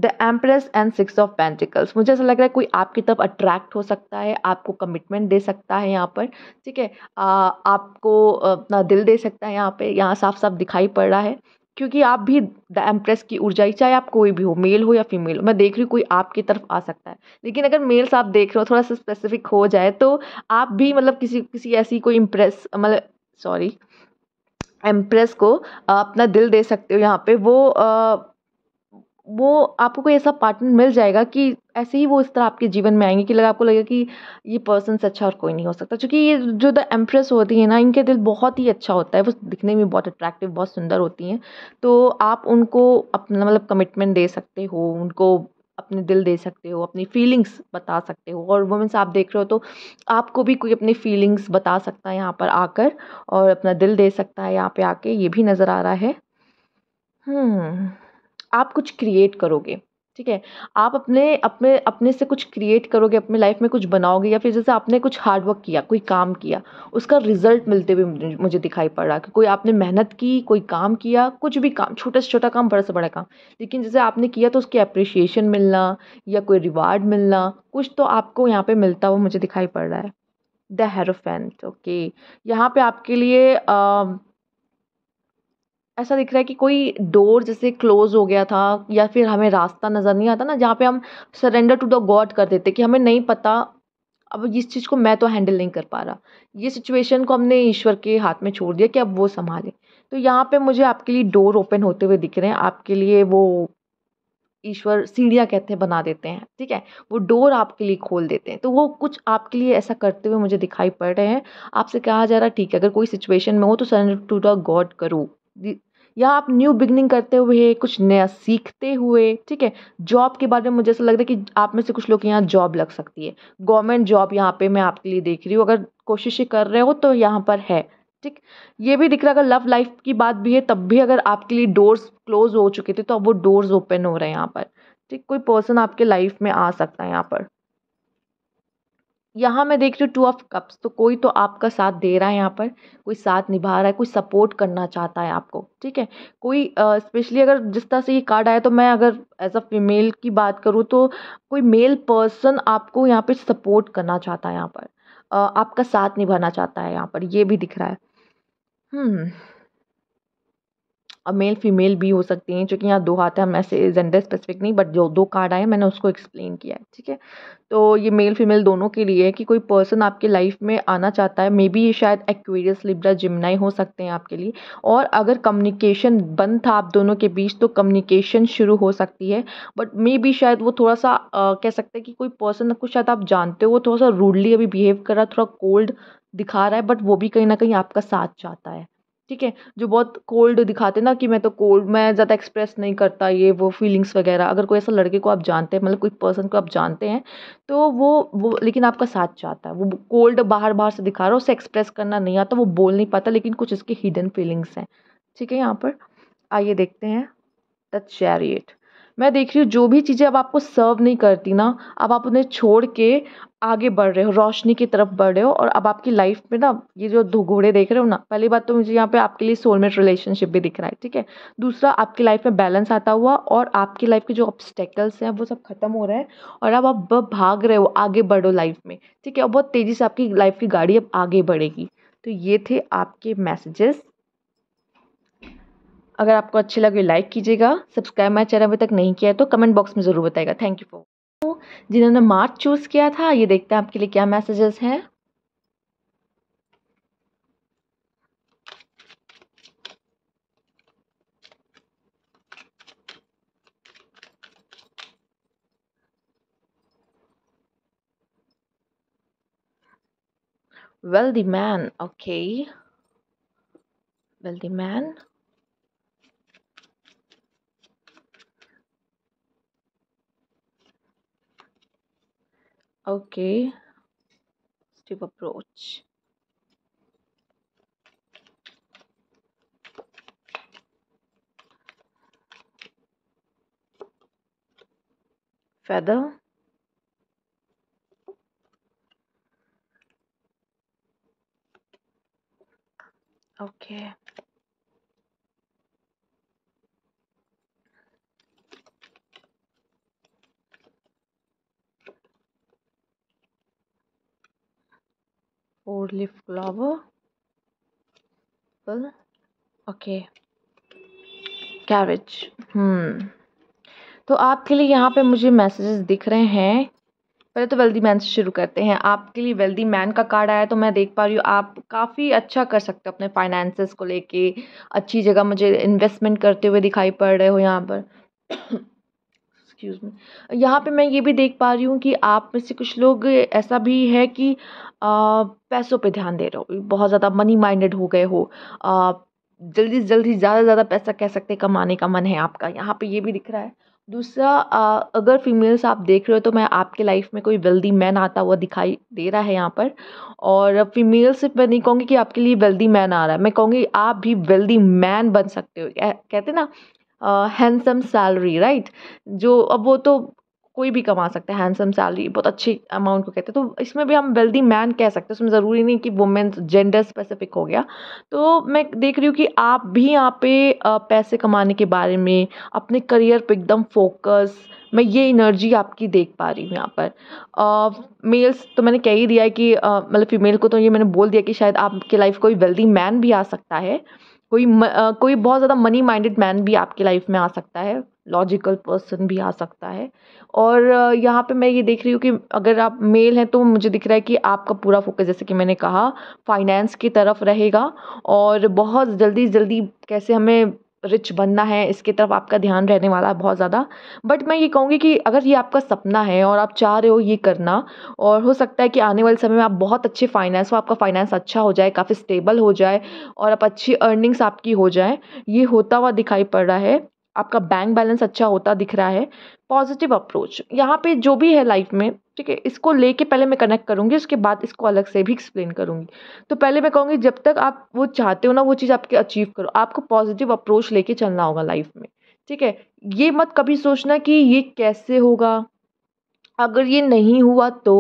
the empress and six of pentacles मुझे ऐसा लग रहा है कोई आपकी तरफ अट्रैक्ट हो सकता है आपको कमिटमेंट दे सकता है यहाँ पर ठीक है आपको अपना दिल दे सकता है यहाँ पे यहाँ साफ साफ दिखाई पड़ रहा है क्योंकि आप भी द एम्प्रेस की ऊर्जा ही चाहे आप कोई भी हो मेल हो या फीमेल मैं देख रही हूँ कोई आपकी तरफ आ सकता है लेकिन अगर मेल्स आप देख रहे हो थोड़ा सा स्पेसिफिक हो जाए तो आप भी मतलब किसी किसी ऐसी कोई इम्प्रेस मतलब सॉरी एम्प्रेस को अपना दिल दे सकते हो यहाँ पे वो आ, वो आपको कोई ऐसा पार्टनर मिल जाएगा कि ऐसे ही वो इस तरह आपके जीवन में आएंगे कि लगा आपको लगेगा कि ये पर्सन से अच्छा और कोई नहीं हो सकता क्योंकि ये जो द एम्प्रेस होती है ना इनके दिल बहुत ही अच्छा होता है वो दिखने में बहुत अट्रैक्टिव बहुत सुंदर होती हैं तो आप उनको अपना मतलब कमिटमेंट दे सकते हो उनको अपने दिल दे सकते हो अपनी फीलिंग्स बता सकते हो और वुमेंस आप देख रहे हो तो आपको भी कोई अपनी फीलिंग्स बता सकता है यहाँ पर आकर और अपना दिल दे सकता है यहाँ पे आके ये भी नज़र आ रहा है हम्म, आप कुछ क्रिएट करोगे ठीक है आप अपने अपने अपने से कुछ क्रिएट करोगे अपने लाइफ में कुछ बनाओगे या फिर जैसे आपने कुछ हार्डवर्क किया कोई काम किया उसका रिजल्ट मिलते हुए मुझे दिखाई पड़ रहा कि कोई आपने मेहनत की कोई काम किया कुछ भी काम छोटा से छोटा काम बड़ा से बड़ा काम लेकिन जैसे आपने किया तो उसकी अप्रिशिएशन मिलना या कोई रिवार्ड मिलना कुछ तो आपको यहाँ पर मिलता हुआ मुझे दिखाई पड़ रहा है द हेरोफेंट ओके यहाँ पर आपके लिए आ, ऐसा दिख रहा है कि कोई डोर जैसे क्लोज हो गया था या फिर हमें रास्ता नज़र नहीं आता ना जहाँ पे हम सरेंडर टू द गॉड कर देते कि हमें नहीं पता अब इस चीज़ को मैं तो हैंडल नहीं कर पा रहा ये सिचुएशन को हमने ईश्वर के हाथ में छोड़ दिया कि अब वो संभाले तो यहाँ पे मुझे आपके लिए डोर ओपन होते हुए दिख रहे हैं आपके लिए वो ईश्वर सीढ़ियाँ कहते हैं बना देते हैं ठीक है वो डोर आपके लिए खोल देते हैं तो वो कुछ आपके लिए ऐसा करते हुए मुझे दिखाई पड़ रहे हैं आपसे कहा जा रहा ठीक है अगर कोई सिचुएशन में हो तो सरेंडर टू द गॉड करो या आप न्यू बिगनिंग करते हुए कुछ नया सीखते हुए ठीक है जॉब के बारे में मुझे ऐसा लग रहा है कि आप में से कुछ लोग यहाँ जॉब लग सकती है गवर्नमेंट जॉब यहाँ पे मैं आपके लिए देख रही हूँ अगर कोशिशें कर रहे हो तो यहाँ पर है ठीक ये भी दिख रहा है अगर लव लाइफ की बात भी है तब भी अगर आपके लिए डोर्स क्लोज हो चुके थे तो अब वो डोर्स ओपन हो रहे हैं यहाँ पर ठीक कोई पर्सन आपके लाइफ में आ सकता है यहाँ पर यहाँ मैं देख रही हूँ टू ऑफ कप्स तो कोई तो आपका साथ दे रहा है यहाँ पर कोई साथ निभा रहा है कोई सपोर्ट करना चाहता है आपको ठीक है कोई स्पेशली अगर जिस तरह से ये कार्ड आया तो मैं अगर एज अ फीमेल की बात करूँ तो कोई मेल पर्सन आपको यहाँ पर सपोर्ट करना चाहता है यहाँ पर uh, आपका साथ निभाना चाहता है यहाँ पर ये भी दिख रहा है हम्म, और मेल फीमेल भी हो सकती हैं चूँकि यहाँ दो हाथ है हम ऐसे जेंडर स्पेसिफिक नहीं बट जो दो कार्ड आए मैंने उसको एक्सप्लेन किया है ठीक है तो ये मेल फीमेल दोनों के लिए है कि कोई पर्सन आपके लाइफ में आना चाहता है मे बी ये शायद एक्वेरियस लिब्रा जिमनाई हो सकते हैं आपके लिए और अगर कम्युनिकेशन बंद था आप दोनों के बीच तो कम्युनिकेशन शुरू हो सकती है बट मे बी शायद वो थोड़ा सा आ, कह सकते हैं कि कोई पर्सन को शायद आप जानते हो थोड़ा सा रूडली अभी बिहेव कर रहा है थोड़ा कोल्ड दिखा रहा है बट वो भी कहीं ना कहीं आपका साथ चाहता है ठीक है जो बहुत कोल्ड दिखाते हैं ना कि मैं तो कोल्ड मैं ज़्यादा एक्सप्रेस नहीं करता ये वो फीलिंग्स वगैरह अगर कोई ऐसा लड़के को आप जानते हैं मतलब कोई पर्सन को आप जानते हैं तो वो वो लेकिन आपका साथ चाहता है वो कोल्ड बाहर बाहर से दिखा रहा है उसे एक्सप्रेस करना नहीं आता वो बोल नहीं पाता लेकिन कुछ इसके हिडन फीलिंग्स हैं ठीक है यहाँ पर आइए देखते हैं द चैरिएट मैं देख रही हूँ जो भी चीज़ें अब आपको सर्व नहीं करती ना अब आप उन्हें छोड़ के आगे बढ़ रहे हो रोशनी की तरफ बढ़ रहे हो और अब आपकी लाइफ में ना ये जो दो घोड़े देख रहे हो ना पहली बात तो मुझे यहाँ पे आपके लिए सोलमेट रिलेशनशिप भी दिख रहा है ठीक है दूसरा आपकी लाइफ में बैलेंस आता हुआ और आपकी लाइफ के जो ऑब्स्टेकल्स हैं वो सब खत्म हो रहे हैं और अब आप भाग रहे हो आगे बढ़ो लाइफ में ठीक है और बहुत तेज़ी से आपकी लाइफ की गाड़ी अब आगे बढ़ेगी तो ये थे आपके मैसेजेस अगर आपको अच्छी लगे लाइक कीजिएगा सब्सक्राइब माई चैनल अभी तक नहीं किया है तो कमेंट बॉक्स में ज़रूर बताएगा थैंक यू फॉर जिन्होंने मार्च चूज़ किया था ये देखते हैं आपके लिए क्या मैसेजेस हैं wealthy man okay wealthy man okay step approach feather okay four leaf clover well okay hmm तो आपके लिए यहाँ पे मुझे मैसेजेस दिख रहे हैं पहले तो वेल्दी मैन से शुरू करते हैं आपके लिए वेल्दी मैन का कार्ड आया तो मैं देख पा रही हूँ आप काफ़ी अच्छा कर सकते हो अपने फाइनेंसेस को लेके अच्छी जगह मुझे इन्वेस्टमेंट करते हुए दिखाई पड़ रहे हो यहाँ पर एक्सक्यूज़ में यहाँ पे मैं ये भी देख पा रही हूँ कि आप में से कुछ लोग ऐसा भी है कि आ, पैसों पे ध्यान दे रहे हो बहुत ज़्यादा मनी माइंडेड हो गए हो आ, जल्दी से जल्दी ज़्यादा से ज़्यादा पैसा कह सकते कमाने का मन है आपका यहाँ पे ये भी दिख रहा है दूसरा आ, अगर फीमेल्स आप देख रहे हो तो मैं आपके लाइफ में कोई वेल्दी मैन आता हुआ दिखाई दे रहा है यहाँ पर और फीमेल सिर्फ मैं नहीं कहूँगी कि आपके लिए वेल्दी मैन आ रहा है मैं कहूँगी आप भी वेल्दी मैन बन सकते हो कहते ना हैंडसम सैलरी राइट जो अब वो तो कोई भी कमा सकता है हैंडसम सैलरी बहुत अच्छी अमाउंट को कहते हैं तो इसमें भी हम वेल्दी मैन कह सकते हैं उसमें ज़रूरी नहीं कि वुमेन्स जेंडर स्पेसिफिक हो गया तो मैं देख रही हूँ कि आप भी यहाँ पे पैसे कमाने के बारे में अपने करियर पे एकदम फोकस मैं ये एनर्जी आपकी देख पा रही हूँ यहाँ पर मेल्स तो मैंने कह ही दिया है कि मतलब फीमेल को तो ये मैंने बोल दिया कि शायद आपके लाइफ कोई वेल्दी मैन भी आ सकता है कोई कोई बहुत ज़्यादा मनी माइंडेड मैन भी आपकी लाइफ में आ सकता है लॉजिकल पर्सन भी आ सकता है और यहाँ पे मैं ये देख रही हूँ कि अगर आप मेल हैं तो मुझे दिख रहा है कि आपका पूरा फोकस जैसे कि मैंने कहा फाइनेंस की तरफ रहेगा और बहुत जल्दी जल्दी कैसे हमें रिच बनना है इसके तरफ आपका ध्यान रहने वाला है बहुत ज़्यादा बट मैं ये कहूँगी कि अगर ये आपका सपना है और आप चाह रहे हो ये करना और हो सकता है कि आने वाले समय में आप बहुत अच्छे फाइनेंस हो आपका फाइनेंस अच्छा हो जाए काफ़ी स्टेबल हो जाए और आप अच्छी अर्निंग्स आपकी हो जाए ये होता हुआ दिखाई पड़ रहा है आपका बैंक बैलेंस अच्छा होता दिख रहा है पॉजिटिव अप्रोच यहाँ पे जो भी है लाइफ में ठीक है इसको लेके पहले मैं कनेक्ट करूँगी उसके बाद इसको अलग से भी एक्सप्लेन करूँगी तो पहले मैं कहूँगी जब तक आप वो चाहते हो ना वो चीज़ आपके अचीव करो आपको पॉजिटिव अप्रोच लेके चलना होगा लाइफ में ठीक है ये मत कभी सोचना कि ये कैसे होगा अगर ये नहीं हुआ तो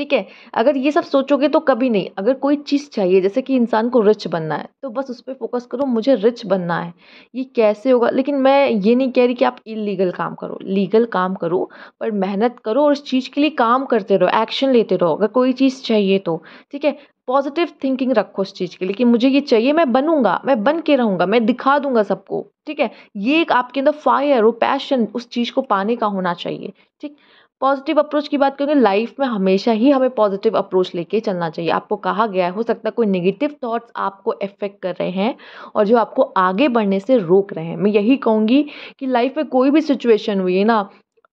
ठीक है अगर ये सब सोचोगे तो कभी नहीं अगर कोई चीज़ चाहिए जैसे कि इंसान को रिच बनना है तो बस उस पर फोकस करो मुझे रिच बनना है ये कैसे होगा लेकिन मैं ये नहीं कह रही कि आप इलीगल काम करो लीगल काम करो पर मेहनत करो और उस चीज़ के लिए काम करते रहो एक्शन लेते रहो अगर कोई चीज़ चाहिए तो ठीक है पॉजिटिव थिंकिंग रखो उस चीज़ के लिए कि मुझे ये चाहिए मैं बनूंगा मैं बन के रहूंगा मैं दिखा दूंगा सबको ठीक है ये एक आपके अंदर फायर वो पैशन उस चीज़ को पाने का होना चाहिए ठीक पॉजिटिव अप्रोच की बात करें लाइफ में हमेशा ही हमें पॉजिटिव अप्रोच लेके चलना चाहिए आपको कहा गया है हो सकता है कोई नेगेटिव थॉट्स आपको इफेक्ट कर रहे हैं और जो आपको आगे बढ़ने से रोक रहे हैं मैं यही कहूँगी कि लाइफ में कोई भी सिचुएशन हुई है ना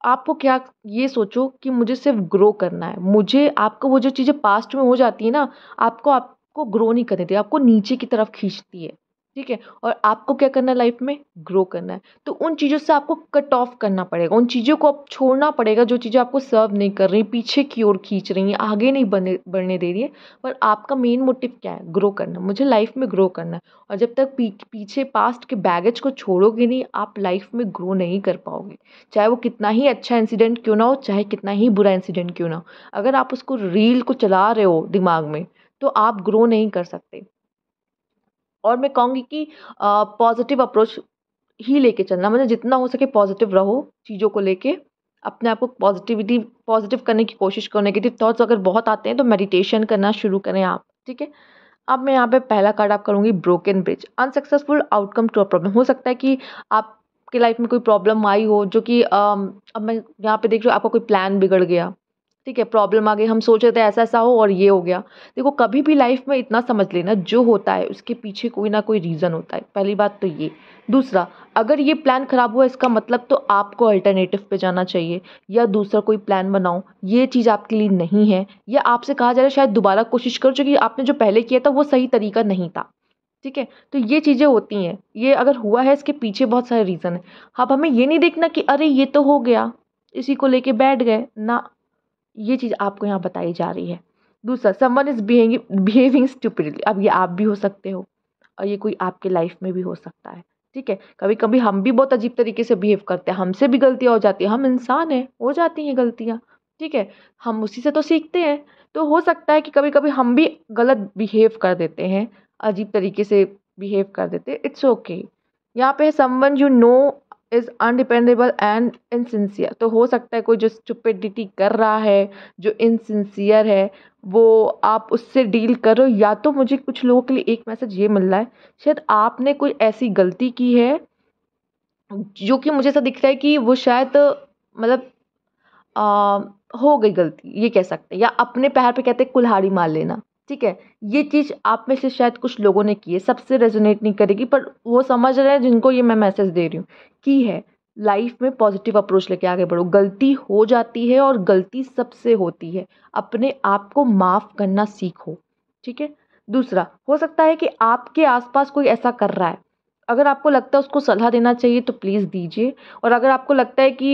आपको क्या ये सोचो कि मुझे सिर्फ ग्रो करना है मुझे आपको वो जो चीज़ें पास्ट में हो जाती है ना आपको आपको ग्रो नहीं कर देती आपको नीचे की तरफ खींचती है ठीक है और आपको क्या करना है लाइफ में ग्रो करना है तो उन चीज़ों से आपको कट ऑफ करना पड़ेगा उन चीज़ों को आप छोड़ना पड़ेगा जो चीज़ें आपको सर्व नहीं कर रही पीछे की ओर खींच रही हैं आगे नहीं बने बढ़ने दे रही है पर आपका मेन मोटिव क्या है ग्रो करना मुझे लाइफ में ग्रो करना है और जब तक पी, पीछे पास्ट के बैगेज को छोड़ोगे नहीं आप लाइफ में ग्रो नहीं कर पाओगे चाहे वो कितना ही अच्छा इंसिडेंट क्यों ना हो चाहे कितना ही बुरा इंसिडेंट क्यों ना हो अगर आप उसको रील को चला रहे हो दिमाग में तो आप ग्रो नहीं कर सकते और मैं कहूँगी कि पॉजिटिव अप्रोच ही लेके चलना मतलब जितना हो सके पॉजिटिव रहो चीज़ों को लेके अपने आप को पॉजिटिविटी पॉजिटिव करने की कोशिश करो नेगेटिव थाट्स अगर बहुत आते हैं तो मेडिटेशन करना शुरू करें आप ठीक है अब मैं यहाँ पे पहला कार्ड आप करूँगी broken bridge unsuccessful outcome to a problem हो सकता है कि आपके लाइफ में कोई प्रॉब्लम आई हो जो कि अब मैं यहाँ पे देख रही हूँ आपका कोई प्लान बिगड़ गया ठीक है प्रॉब्लम आ गई हम सोच रहे थे ऐसा ऐसा हो और ये हो गया देखो कभी भी लाइफ में इतना समझ लेना जो होता है उसके पीछे कोई ना कोई रीज़न होता है पहली बात तो ये दूसरा अगर ये प्लान ख़राब हुआ इसका मतलब तो आपको अल्टरनेटिव पे जाना चाहिए या दूसरा कोई प्लान बनाओ ये चीज़ आपके लिए नहीं है या आपसे कहा जा रहा है शायद दोबारा कोशिश करो क्योंकि आपने जो पहले किया था वो सही तरीका नहीं था ठीक है तो ये चीज़ें होती हैं ये अगर हुआ है इसके पीछे बहुत सारे रीज़न है अब हमें ये नहीं देखना कि अरे ये तो हो गया इसी को लेके बैठ गए ना ये चीज़ आपको यहाँ बताई जा रही है दूसरा someone is behaving behaving stupidly अब ये आप भी हो सकते हो और ये कोई आपके लाइफ में भी हो सकता है ठीक है कभी कभी हम भी बहुत अजीब तरीके से बिहेव करते हैं हमसे भी गलतियाँ हो जाती हैं हम इंसान हैं हो जाती हैं गलतियाँ ठीक है हम उसी से तो सीखते हैं तो हो सकता है कि कभी कभी हम भी गलत बिहेव कर देते हैं अजीब तरीके से बिहेव कर देते हैं इट्स ओके यहाँ पे someone you know is undependable and insincere तो हो सकता है कोई जो स्टुपिडिटी कर रहा है जो इनसिंसियर है वो आप उससे डील करो या तो मुझे कुछ लोगों के लिए एक मैसेज ये मिल रहा है शायद आपने कोई ऐसी गलती की है जो कि मुझे ऐसा दिख रहा है कि वो शायद मतलब आ, हो गई गलती ये कह सकते हैं या अपने पैर पे कहते हैं कुल्हाड़ी मार लेना ठीक है ये चीज़ आप में से शायद कुछ लोगों ने की है सबसे रेजोनेट नहीं करेगी पर वो समझ रहे हैं जिनको ये मैं मैसेज दे रही हूँ की है लाइफ में पॉजिटिव अप्रोच लेके आगे बढ़ो गलती हो जाती है और गलती सबसे होती है अपने आप को माफ़ करना सीखो ठीक है दूसरा हो सकता है कि आपके आसपास कोई ऐसा कर रहा है अगर आपको लगता है उसको सलाह देना चाहिए तो प्लीज़ दीजिए और अगर आपको लगता है कि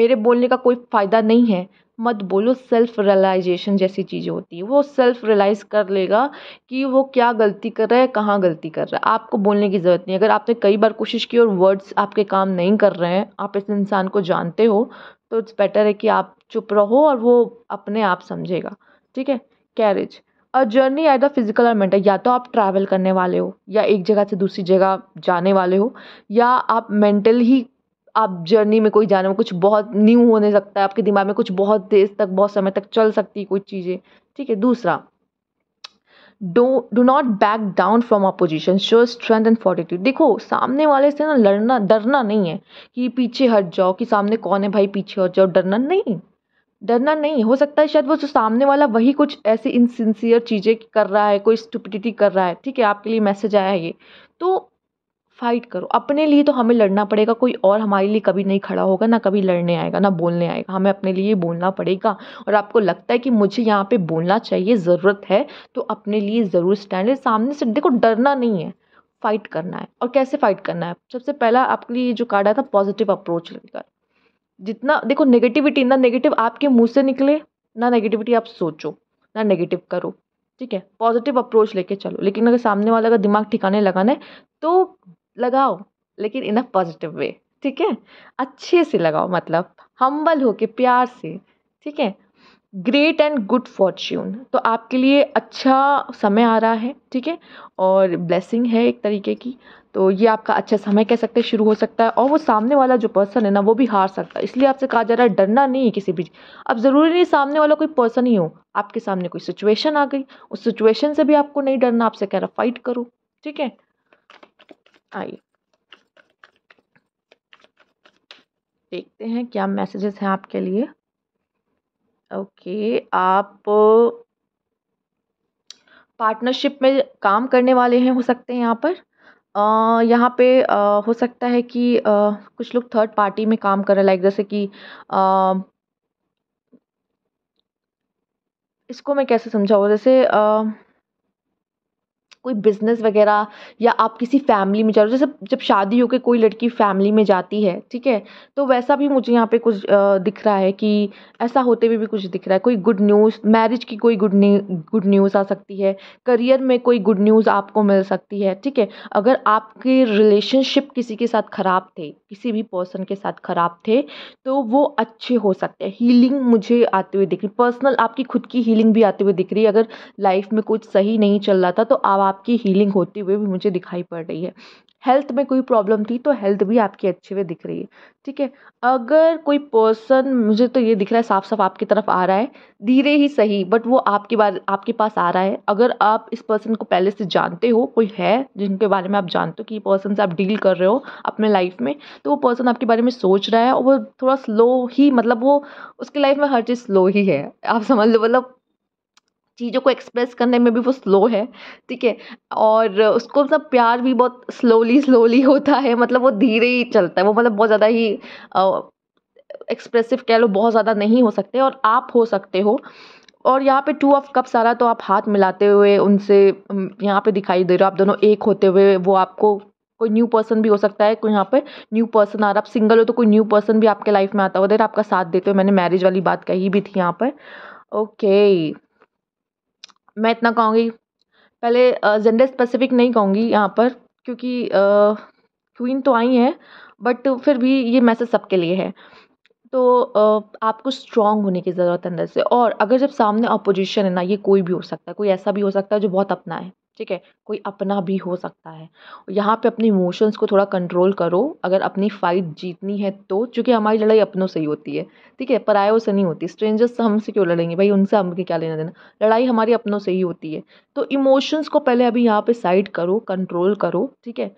मेरे बोलने का कोई फ़ायदा नहीं है मत बोलो सेल्फ रियलाइजेशन जैसी चीज़ें होती है वो सेल्फ रियलाइज़ कर लेगा कि वो क्या गलती कर रहा है कहाँ गलती कर रहा है आपको बोलने की ज़रूरत नहीं अगर आपने कई बार कोशिश की और वर्ड्स आपके काम नहीं कर रहे हैं आप इस इंसान को जानते हो तो इट्स बेटर है कि आप चुप रहो और वो अपने आप समझेगा ठीक है कैरेज और जर्नी एट द फिजिकल और मेंटल या तो आप ट्रैवल करने वाले हो या एक जगह से दूसरी जगह जाने वाले हो या आप मेंटल ही आप जर्नी में कोई जाने में कुछ बहुत न्यू होने सकता है आपके दिमाग में कुछ बहुत देर तक बहुत समय तक चल सकती है कोई चीज़ें ठीक है दूसरा do do not back down from opposition show strength and fortitude देखो सामने वाले से ना लड़ना डरना नहीं है कि पीछे हट जाओ कि सामने कौन है भाई पीछे हट जाओ डरना नहीं डरना नहीं हो सकता है शायद वो जो सामने वाला वही कुछ ऐसे इनसिंसियर चीज़ें कर रहा है कोई स्टुपिडिटी कर रहा है ठीक है आपके लिए मैसेज आया है ये तो फाइट करो अपने लिए तो हमें लड़ना पड़ेगा कोई और हमारे लिए कभी नहीं खड़ा होगा ना कभी लड़ने आएगा ना बोलने आएगा हमें अपने लिए बोलना पड़ेगा और आपको लगता है कि मुझे यहाँ पे बोलना चाहिए ज़रूरत है तो अपने लिए ज़रूर स्टैंड सामने से देखो डरना नहीं है फाइट करना है और कैसे फाइट करना है सबसे पहला आपके लिए जो कार्ड आया था पॉजिटिव अप्रोच लेकर जितना देखो नेगेटिविटी ना नेगेटिव आपके मुँह से निकले ना नेगेटिविटी आप सोचो ना नेगेटिव करो ठीक है पॉजिटिव अप्रोच लेके चलो लेकिन अगर सामने वाला का दिमाग ठिकाने लगाना है तो लगाओ लेकिन इन अ पॉजिटिव वे ठीक है अच्छे से लगाओ मतलब हम्बल होके प्यार से ठीक है ग्रेट एंड गुड फॉर्च्यून तो आपके लिए अच्छा समय आ रहा है ठीक है और ब्लेसिंग है एक तरीके की तो ये आपका अच्छा समय कह सकते हैं शुरू हो सकता है और वो सामने वाला जो पर्सन है ना वो भी हार सकता है इसलिए आपसे कहा जा रहा है डरना नहीं है किसी भी अब ज़रूरी नहीं सामने वाला कोई पर्सन ही हो आपके सामने कोई सिचुएशन आ गई उस सिचुएशन से भी आपको नहीं डरना आपसे कह रहा फाइट करो ठीक है आई देखते हैं क्या मैसेजेस हैं आपके लिए ओके आप पार्टनरशिप में काम करने वाले हैं हो सकते हैं यहाँ पर यहाँ पे आ, हो सकता है कि आ, कुछ लोग थर्ड पार्टी में काम कर रहे लाइक जैसे कि आ, इसको मैं कैसे समझाऊँ जैसे आ, कोई बिज़नेस वगैरह या आप किसी फ़ैमिली में जा रहे हो जैसे जब शादी हो के कोई लड़की फ़ैमिली में जाती है ठीक है तो वैसा भी मुझे यहाँ पे कुछ दिख रहा है कि ऐसा होते हुए भी कुछ दिख रहा है कोई गुड न्यूज़ मैरिज की कोई गुड गुड न्यूज़ आ सकती है करियर में कोई गुड न्यूज़ आपको मिल सकती है ठीक है अगर आपके रिलेशनशिप किसी के साथ ख़राब थे किसी भी पर्सन के साथ ख़राब थे तो वो अच्छे हो सकते हैं हीलिंग मुझे आते हुए दिख रही पर्सनल आपकी खुद की हीलिंग भी आते हुए दिख रही है अगर लाइफ में कुछ सही नहीं चल रहा था तो आवाज़ आपकी हीलिंग होती हुई भी मुझे दिखाई पड़ रही है हेल्थ में कोई प्रॉब्लम थी तो हेल्थ भी आपकी अच्छी हुए दिख रही है ठीक है अगर कोई पर्सन मुझे तो ये दिख रहा है साफ साफ आपकी तरफ आ रहा है धीरे ही सही बट वो आपके बारे आपके पास आ रहा है अगर आप इस पर्सन को पहले से जानते हो कोई है जिनके बारे में आप जानते हो कि ये पर्सन से आप डील कर रहे हो अपने लाइफ में तो वो पर्सन आपके बारे में सोच रहा है और वो थोड़ा स्लो ही मतलब वो उसकी लाइफ में हर चीज़ स्लो ही है आप समझ लो मतलब चीज़ों को एक्सप्रेस करने में भी वो स्लो है ठीक है और उसको मतलब प्यार भी बहुत स्लोली स्लोली (laughs) होता है मतलब वो धीरे ही चलता है वो मतलब बहुत ज़्यादा ही एक्सप्रेसिव कह लो बहुत ज़्यादा नहीं हो सकते और आप हो सकते हो और यहाँ पे टू ऑफ कप सारा तो आप हाथ मिलाते हुए उनसे यहाँ पे दिखाई दे रहे हो आप दोनों एक होते हुए वो आपको कोई न्यू पर्सन भी हो सकता है कोई यहाँ पे न्यू पर्सन आ रहा आप सिंगल हो तो कोई न्यू पर्सन भी आपके लाइफ में आता हो देर आपका साथ देते हो मैंने मैरिज वाली बात कही भी थी यहाँ पर ओके मैं इतना कहूँगी पहले जेंडर स्पेसिफिक नहीं कहूँगी यहाँ पर क्योंकि क्वीन तो आई हैं बट फिर भी ये मैसेज सबके लिए है तो आपको स्ट्रॉन्ग होने की ज़रूरत है अंदर से और अगर जब सामने अपोजिशन है ना ये कोई भी हो सकता है कोई ऐसा भी हो सकता है जो बहुत अपना है ठीक है कोई अपना भी हो सकता है यहाँ पे अपने इमोशंस को थोड़ा कंट्रोल करो अगर अपनी फ़ाइट जीतनी है तो चूँकि हमारी लड़ाई अपनों से ही होती है ठीक है परायों से नहीं होती स्ट्रेंजर्स से हमसे क्यों लड़ेंगे भाई उनसे हमें क्या लेना देना लड़ाई हमारी अपनों से ही होती है तो इमोशंस को पहले अभी यहाँ पर साइड करो कंट्रोल करो ठीक है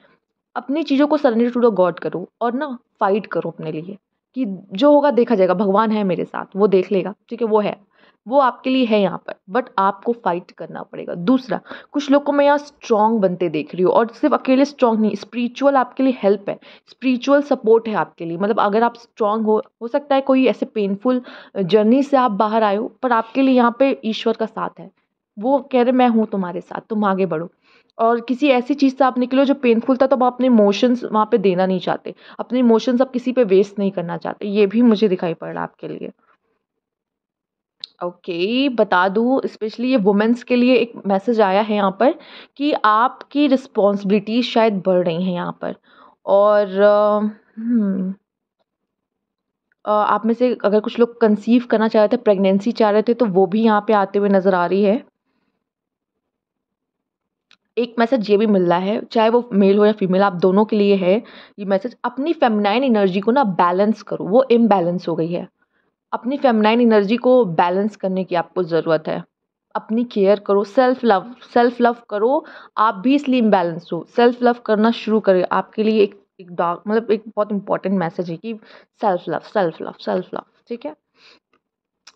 अपनी चीज़ों को सरेंडर टू द गॉड करो और ना फाइट करो अपने लिए कि जो होगा देखा जाएगा भगवान है मेरे साथ वो देख लेगा ठीक है वो है वो आपके लिए है यहाँ पर बट आपको फाइट करना पड़ेगा दूसरा कुछ लोग को मैं यहाँ स्ट्रॉन्ग बनते देख रही हूँ और सिर्फ अकेले स्ट्रांग नहीं स्पिरिचुअल आपके लिए हेल्प है स्पिरिचुअल सपोर्ट है आपके लिए मतलब अगर आप स्ट्रॉन्ग हो हो सकता है कोई ऐसे पेनफुल जर्नी से आप बाहर आए हो पर आपके लिए यहाँ पर ईश्वर का साथ है वो कह रहे मैं हूँ तुम्हारे साथ तुम आगे बढ़ो और किसी ऐसी चीज़ से आप निकलो जो पेनफुल था तो आप अपने इमोशंस वहाँ पे देना नहीं चाहते अपने इमोशंस आप किसी पे वेस्ट नहीं करना चाहते ये भी मुझे दिखाई पड़ रहा आपके लिए ओके बता दूँ स्पेशली ये वुमेंस के लिए एक मैसेज आया है यहाँ पर कि आपकी रिस्पॉन्सिबिलिटी शायद बढ़ रही हैं यहाँ पर और हम्म, आप में से अगर कुछ लोग कंसीव करना चाह रहे थे प्रेगनेंसी चाह रहे थे तो वो भी यहाँ पे आते हुए नज़र आ रही है एक मैसेज ये भी मिल रहा है चाहे वो मेल हो या फीमेल आप दोनों के लिए है ये मैसेज अपनी फेमनाइन एनर्जी को ना बैलेंस करो वो इम्बैलेंस हो गई है अपनी फेमनाइन एनर्जी को बैलेंस करने की आपको ज़रूरत है अपनी केयर करो सेल्फ लव सेल्फ लव करो आप भी इसलिए इम्बैलेंस हो सेल्फ लव करना शुरू करें आपके लिए एक एक डार्क मतलब एक बहुत इंपॉर्टेंट मैसेज है कि self love self love self love ठीक है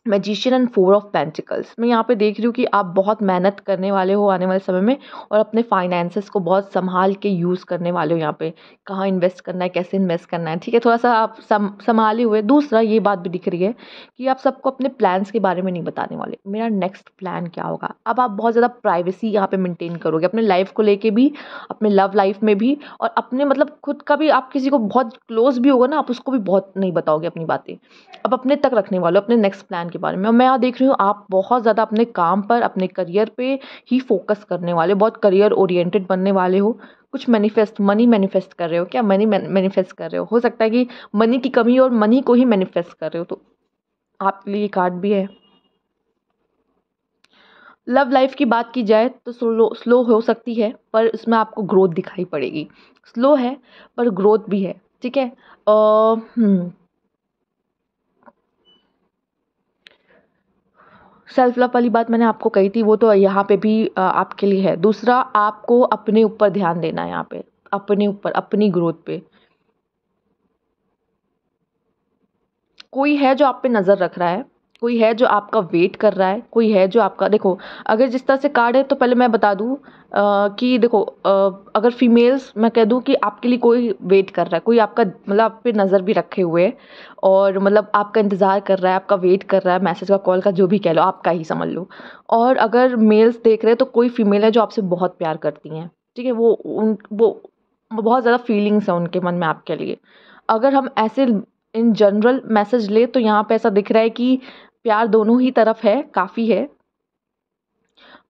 magician and four of pentacles मैं यहाँ पे देख रही हूँ कि आप बहुत मेहनत करने वाले हो आने वाले समय में और अपने फाइनेंसेस को बहुत संभाल के यूज़ करने वाले हो यहाँ पे कहाँ इन्वेस्ट करना है कैसे इन्वेस्ट करना है ठीक है थोड़ा सा आप सम, संभाले हुए दूसरा ये बात भी दिख रही है कि आप सबको अपने प्लान्स के बारे में नहीं बताने वाले मेरा नेक्स्ट प्लान क्या होगा अब आप बहुत ज़्यादा प्राइवेसी यहाँ पर मेनटेन करोगे अपने लाइफ को लेकर भी अपने लव लाइफ में भी और अपने मतलब खुद का भी आप किसी को बहुत क्लोज भी होगा ना आप उसको भी बहुत नहीं बताओगे अपनी बातें अब अपने तक रखने वाले अपने नेक्स्ट प्लान के बारे में और मैं यहाँ देख रही हूँ आप बहुत ज़्यादा अपने काम पर अपने करियर पे ही फोकस करने वाले बहुत करियर ओरिएंटेड बनने वाले हो कुछ मैनिफेस्ट मनी मैनिफेस्ट कर रहे हो क्या मनी मैनिफेस्ट कर रहे हो हो सकता है कि मनी की कमी और मनी को ही मैनिफेस्ट कर रहे हो तो आपके लिए कार्ड भी है लव लाइफ की बात की जाए तो स्लो स्लो हो सकती है पर इसमें आपको ग्रोथ दिखाई पड़ेगी स्लो है पर ग्रोथ भी है ठीक है हम्म। सेल्फ लव वाली बात मैंने आपको कही थी वो तो यहाँ पे भी आपके लिए है दूसरा आपको अपने ऊपर ध्यान देना है यहाँ पे अपने ऊपर अपनी ग्रोथ पे कोई है जो आप पे नज़र रख रहा है कोई है जो आपका वेट कर रहा है कोई है जो आपका देखो अगर जिस तरह से कार्ड है तो पहले मैं बता दूँ कि देखो अगर फीमेल्स मैं कह दूँ कि आपके लिए कोई वेट कर रहा है कोई आपका मतलब आप पे नज़र भी रखे हुए है और मतलब आपका इंतज़ार कर रहा है आपका वेट कर रहा है मैसेज का कॉल का जो भी कह लो आपका ही समझ लो और अगर मेल्स देख रहे हैं तो कोई फीमेल है जो आपसे बहुत प्यार करती हैं ठीक है वो उन वो बहुत ज़्यादा फीलिंग्स हैं उनके मन में आपके लिए अगर हम ऐसे इन जनरल मैसेज ले तो यहाँ पे ऐसा दिख रहा है कि प्यार दोनों ही तरफ है काफ़ी है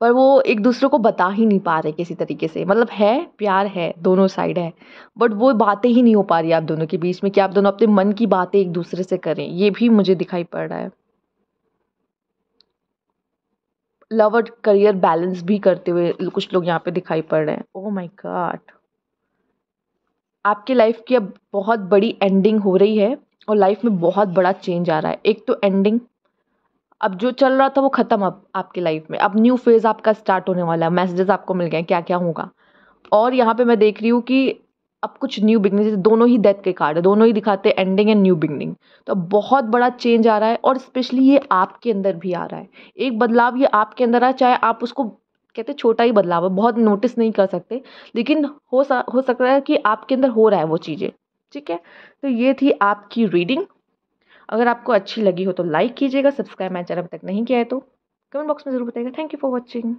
पर वो एक दूसरे को बता ही नहीं पा रहे किसी तरीके से मतलब है प्यार है दोनों साइड है बट वो बातें ही नहीं हो पा रही आप दोनों के बीच में कि आप दोनों अपने मन की बातें एक दूसरे से करें ये भी मुझे दिखाई पड़ रहा है लव और करियर बैलेंस भी करते हुए कुछ लोग यहाँ पे दिखाई पड़ रहे हैं ओ माई गॉड आपकी लाइफ की अब बहुत बड़ी एंडिंग हो रही है और लाइफ में बहुत बड़ा चेंज आ रहा है एक तो एंडिंग अब जो चल रहा था वो ख़त्म अब आपकी लाइफ में अब न्यू फेज़ आपका स्टार्ट होने वाला है मैसेजेस आपको मिल गए क्या क्या होगा और यहाँ पे मैं देख रही हूँ कि अब कुछ न्यू बिगनिंग दोनों ही डेथ के कार्ड है दोनों ही दिखाते हैं एंडिंग एंड न्यू बिगनिंग तो बहुत बड़ा चेंज आ रहा है और स्पेशली ये आपके अंदर भी आ रहा है एक बदलाव ये आपके अंदर आ चाहे आप उसको कहते छोटा ही बदलाव है बहुत नोटिस नहीं कर सकते लेकिन हो सा हो सकता है कि आपके अंदर हो रहा है वो चीज़ें ठीक है तो ये थी आपकी रीडिंग अगर आपको अच्छी लगी हो तो लाइक कीजिएगा सब्सक्राइब मैं चैनल अब तक नहीं किया है तो कमेंट बॉक्स में ज़रूर बताइएगा थैंक यू फॉर वॉचिंग